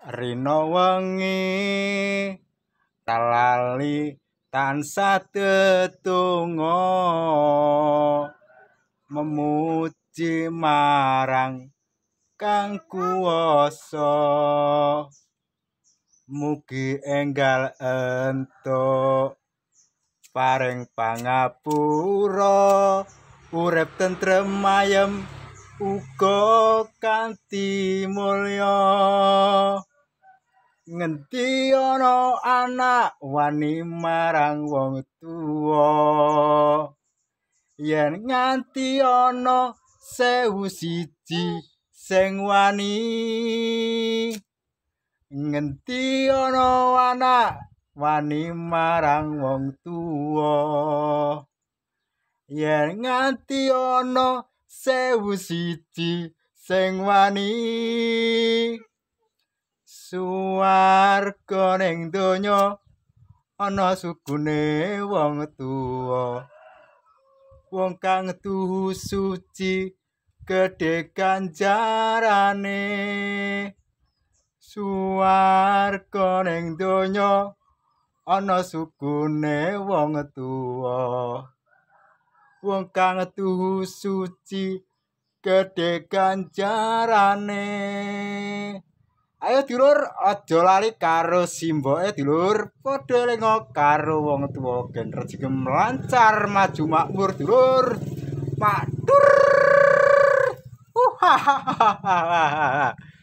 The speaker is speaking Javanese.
Rino wengi talali tansah tetungo memuji marang kang kuwasa mugi enggal entuk paring pangapura urip tentrem ayem uga kanthi mulya ngenti ana anak wani marang wong tuwa yen nganti ana sewu siji sing wani ngenti ana anak wani marang wong tuwa yen nganti ana sewu siji sing wani suwarga ning donya ana sugune wong tuwa wong kang tuhu suci gedhe kanjarane suwarga ning donya ana sugune wong tuwa wong kang tuhu suci gedhe kanjarane Ayo dulur, aja lari karo e dulur. podo lengo karo wong tuwa gen rejeki lancar maju makmur dulur. Pak Dur. Uh, ha, ha, ha, ha.